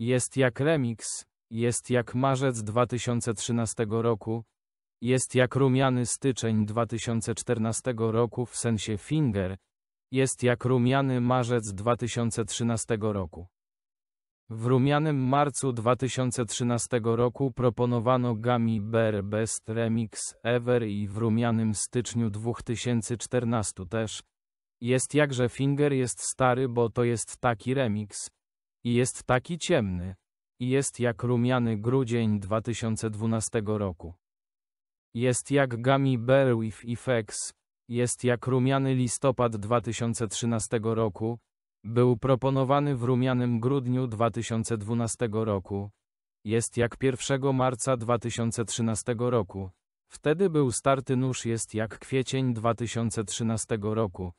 Jest jak remix, jest jak marzec 2013 roku, jest jak rumiany styczeń 2014 roku w sensie finger, jest jak rumiany marzec 2013 roku. W rumianym marcu 2013 roku proponowano Gami Bear Best Remix Ever i w rumianym styczniu 2014 też. Jest jakże Finger jest stary, bo to jest taki remix. I jest taki ciemny. I jest jak rumiany grudzień 2012 roku. Jest jak gummy bear with effects. Jest jak rumiany listopad 2013 roku. Był proponowany w rumianym grudniu 2012 roku. Jest jak 1 marca 2013 roku. Wtedy był starty nóż jest jak kwiecień 2013 roku.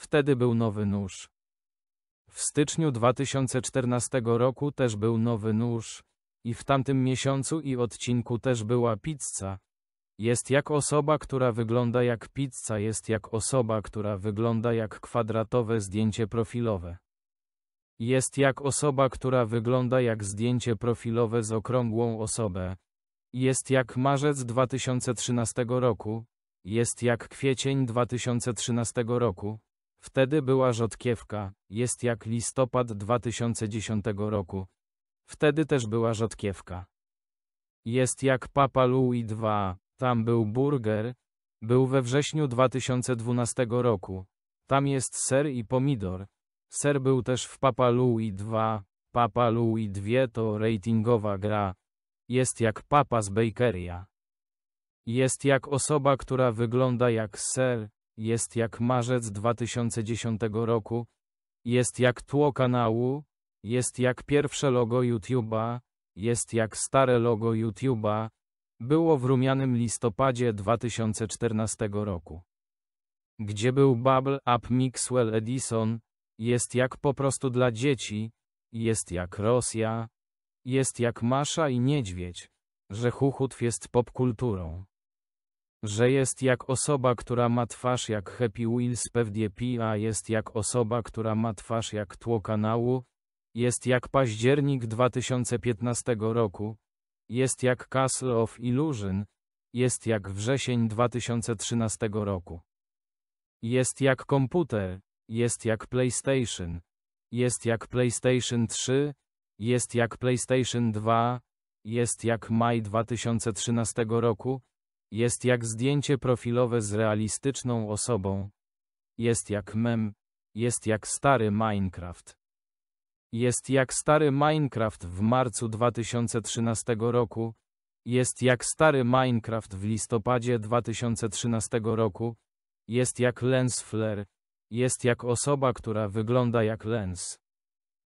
Wtedy był nowy nóż. W styczniu 2014 roku też był nowy nóż. I w tamtym miesiącu i odcinku też była pizza. Jest jak osoba, która wygląda jak pizza, jest jak osoba, która wygląda jak kwadratowe zdjęcie profilowe. Jest jak osoba, która wygląda jak zdjęcie profilowe z okrągłą osobę. Jest jak marzec 2013 roku. Jest jak kwiecień 2013 roku. Wtedy była rzodkiewka, jest jak listopad 2010 roku. Wtedy też była rzodkiewka. Jest jak Papa Louis II, tam był burger, był we wrześniu 2012 roku. Tam jest ser i pomidor. Ser był też w Papa Louis II. Papa Louis II to ratingowa gra. Jest jak papa z Bakeria. Jest jak osoba, która wygląda jak ser, jest jak marzec 2010 roku, jest jak tło kanału, jest jak pierwsze logo YouTube'a, jest jak stare logo YouTube'a, było w rumianym listopadzie 2014 roku. Gdzie był Bubble Up Mixwell Edison, jest jak po prostu dla dzieci, jest jak Rosja, jest jak Masza i Niedźwiedź, że chuchutw jest popkulturą. Że jest jak osoba, która ma twarz jak Happy Wheels pi, a jest jak osoba, która ma twarz jak tło kanału, jest jak październik 2015 roku, jest jak Castle of Illusion, jest jak wrzesień 2013 roku. Jest jak komputer, jest jak PlayStation, jest jak PlayStation 3, jest jak PlayStation 2, jest jak maj 2013 roku, jest jak zdjęcie profilowe z realistyczną osobą. Jest jak mem. Jest jak stary Minecraft. Jest jak stary Minecraft w marcu 2013 roku. Jest jak stary Minecraft w listopadzie 2013 roku. Jest jak lens flare. Jest jak osoba, która wygląda jak lens.